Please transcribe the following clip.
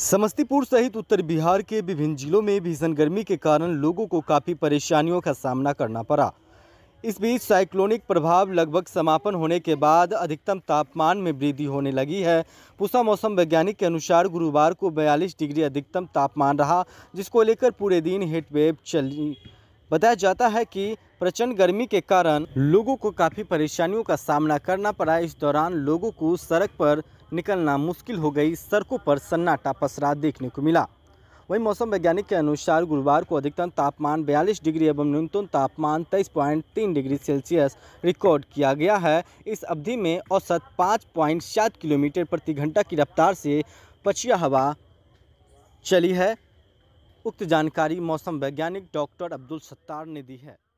समस्तीपुर सहित उत्तर बिहार के विभिन्न जिलों में भीषण गर्मी के कारण लोगों को काफ़ी परेशानियों का सामना करना पड़ा इस बीच साइक्लोनिक प्रभाव लगभग समापन होने के बाद अधिकतम तापमान में वृद्धि होने लगी है पूसा मौसम वैज्ञानिक के अनुसार गुरुवार को 42 डिग्री अधिकतम तापमान रहा जिसको लेकर पूरे दिन हीटवेव चली बताया जाता है कि प्रचंड गर्मी के कारण लोगों को काफ़ी परेशानियों का सामना करना पड़ा इस दौरान लोगों को सड़क पर निकलना मुश्किल हो गई सड़कों पर सन्नाटा पसरा देखने को मिला वहीं मौसम वैज्ञानिक के अनुसार गुरुवार को अधिकतम तापमान 42 डिग्री एवं न्यूनतम तापमान 23.3 डिग्री सेल्सियस रिकॉर्ड किया गया है इस अवधि में औसत 5.7 किलोमीटर प्रति घंटा की रफ्तार से पछिया हवा चली है उक्त जानकारी मौसम वैज्ञानिक डॉक्टर अब्दुल सत्तार ने दी है